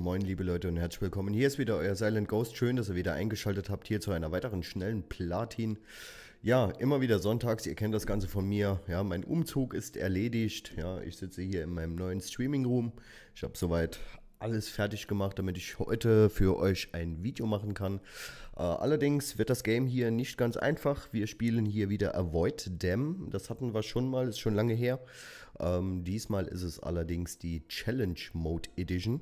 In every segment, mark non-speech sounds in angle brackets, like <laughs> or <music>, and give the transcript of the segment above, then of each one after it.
moin liebe Leute und herzlich willkommen. Hier ist wieder euer Silent Ghost. Schön, dass ihr wieder eingeschaltet habt hier zu einer weiteren schnellen Platin. Ja, immer wieder sonntags, ihr kennt das Ganze von mir. Ja, mein Umzug ist erledigt. Ja, ich sitze hier in meinem neuen Streaming Room. Ich habe soweit alles fertig gemacht, damit ich heute für euch ein Video machen kann. Äh, allerdings wird das Game hier nicht ganz einfach. Wir spielen hier wieder Avoid Dam. Das hatten wir schon mal, ist schon lange her. Ähm, diesmal ist es allerdings die Challenge Mode Edition.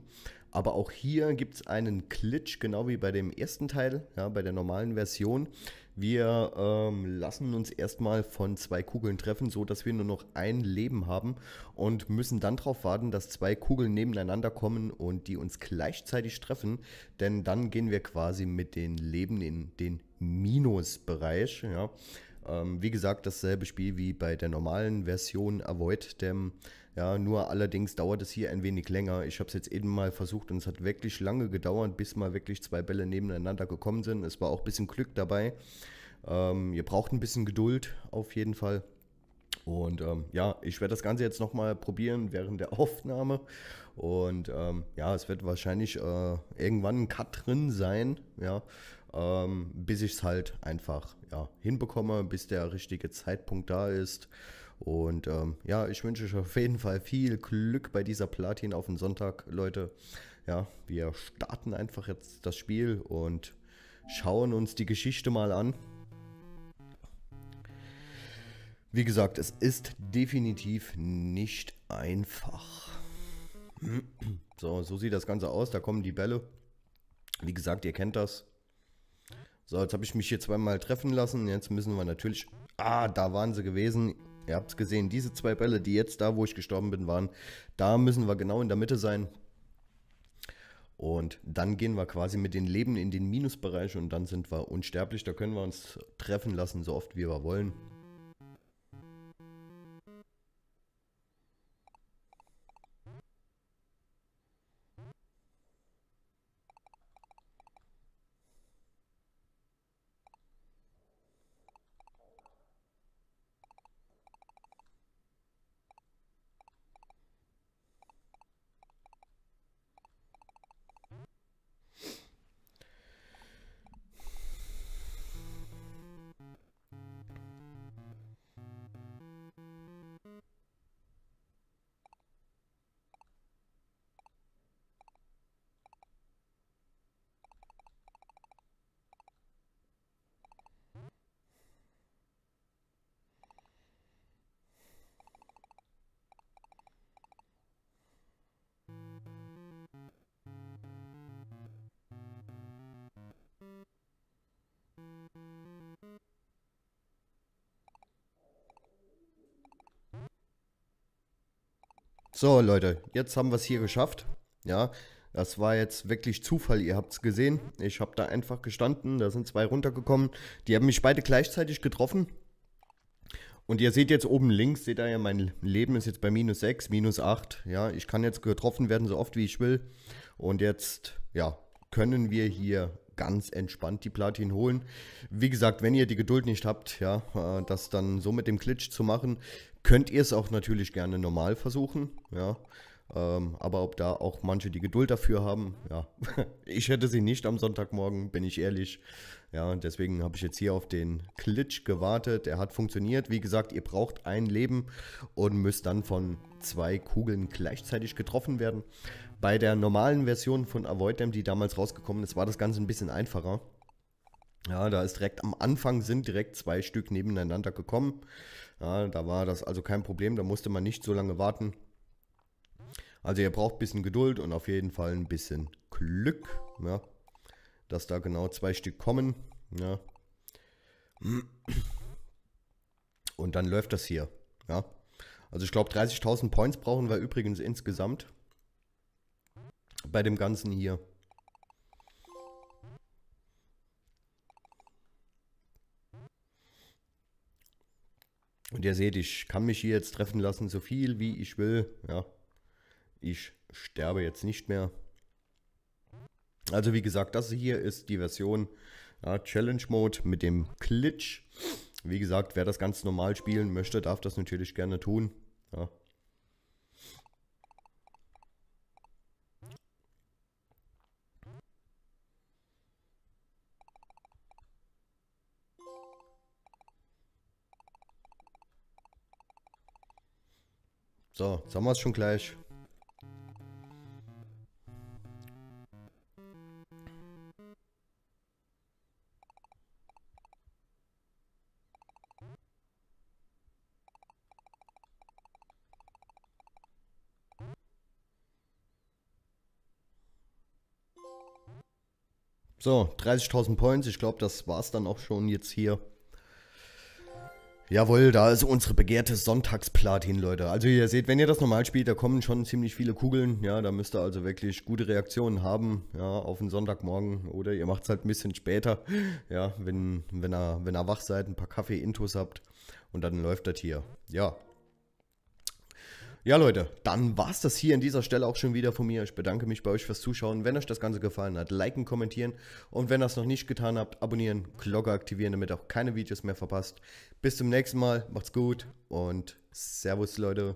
Aber auch hier gibt es einen Glitch, genau wie bei dem ersten Teil, ja, bei der normalen Version. Wir ähm, lassen uns erstmal von zwei Kugeln treffen, so dass wir nur noch ein Leben haben und müssen dann darauf warten, dass zwei Kugeln nebeneinander kommen und die uns gleichzeitig treffen, denn dann gehen wir quasi mit den Leben in den Minusbereich. Ja. Ähm, wie gesagt, dasselbe Spiel wie bei der normalen Version Avoid Them. Ja, nur allerdings dauert es hier ein wenig länger. Ich habe es jetzt eben mal versucht und es hat wirklich lange gedauert, bis mal wirklich zwei Bälle nebeneinander gekommen sind. Es war auch ein bisschen Glück dabei. Ähm, ihr braucht ein bisschen Geduld auf jeden Fall. Und ähm, ja, ich werde das Ganze jetzt nochmal probieren während der <laughs> Aufnahme. Und ähm, ja, es wird wahrscheinlich äh, irgendwann ein Cut drin sein. Ja, ähm, bis ich es halt einfach ja, hinbekomme, bis der richtige Zeitpunkt da ist. Und ähm, ja, ich wünsche euch auf jeden Fall viel Glück bei dieser Platin auf den Sonntag, Leute. Ja, wir starten einfach jetzt das Spiel und schauen uns die Geschichte mal an. Wie gesagt, es ist definitiv nicht einfach. So, so sieht das Ganze aus. Da kommen die Bälle. Wie gesagt, ihr kennt das. So, jetzt habe ich mich hier zweimal treffen lassen. Jetzt müssen wir natürlich... Ah, da waren sie gewesen. Ihr habt es gesehen, diese zwei Bälle, die jetzt da, wo ich gestorben bin, waren, da müssen wir genau in der Mitte sein. Und dann gehen wir quasi mit den Leben in den Minusbereich und dann sind wir unsterblich. Da können wir uns treffen lassen, so oft wie wir wollen. So, Leute, jetzt haben wir es hier geschafft. Ja, das war jetzt wirklich Zufall, ihr habt es gesehen. Ich habe da einfach gestanden, da sind zwei runtergekommen. Die haben mich beide gleichzeitig getroffen. Und ihr seht jetzt oben links, seht ihr ja, mein Leben ist jetzt bei minus 6, minus 8. Ja, ich kann jetzt getroffen werden, so oft wie ich will. Und jetzt, ja, können wir hier ganz entspannt die Platin holen. Wie gesagt, wenn ihr die Geduld nicht habt, ja, äh, das dann so mit dem Glitch zu machen, könnt ihr es auch natürlich gerne normal versuchen, ja. Ähm, aber ob da auch manche die Geduld dafür haben, ja. <laughs> Ich hätte sie nicht am Sonntagmorgen, bin ich ehrlich. Ja, deswegen habe ich jetzt hier auf den Klitsch gewartet. Er hat funktioniert. Wie gesagt, ihr braucht ein Leben und müsst dann von zwei Kugeln gleichzeitig getroffen werden. Bei der normalen Version von Avoid Them, die damals rausgekommen ist, war das Ganze ein bisschen einfacher. Ja, da ist direkt am Anfang sind direkt zwei Stück nebeneinander gekommen. Ja, da war das also kein Problem, da musste man nicht so lange warten. Also ihr braucht ein bisschen Geduld und auf jeden Fall ein bisschen Glück, ja, dass da genau zwei Stück kommen. Ja. Und dann läuft das hier. Ja. Also ich glaube 30.000 Points brauchen wir übrigens insgesamt bei dem Ganzen hier. Und ihr seht, ich kann mich hier jetzt treffen lassen, so viel wie ich will. Ja, ich sterbe jetzt nicht mehr. Also wie gesagt, das hier ist die Version ja, Challenge Mode mit dem Glitch. Wie gesagt, wer das ganz normal spielen möchte, darf das natürlich gerne tun. Ja, So, jetzt haben wir es schon gleich. So, 30.000 Points. Ich glaube, das war's dann auch schon jetzt hier. Jawohl, da ist unsere begehrte Sonntagsplatin, Leute. Also ihr seht, wenn ihr das normal spielt, da kommen schon ziemlich viele Kugeln. Ja, da müsst ihr also wirklich gute Reaktionen haben, ja, auf den Sonntagmorgen. Oder ihr macht es halt ein bisschen später, ja, wenn, wenn, ihr, wenn ihr wach seid, ein paar Kaffee-Intos habt und dann läuft das hier. Ja, ja, Leute, dann war es das hier an dieser Stelle auch schon wieder von mir. Ich bedanke mich bei euch fürs Zuschauen. Wenn euch das Ganze gefallen hat, liken, kommentieren und wenn ihr es noch nicht getan habt, abonnieren, Glocke aktivieren, damit ihr auch keine Videos mehr verpasst. Bis zum nächsten Mal, macht's gut und Servus, Leute.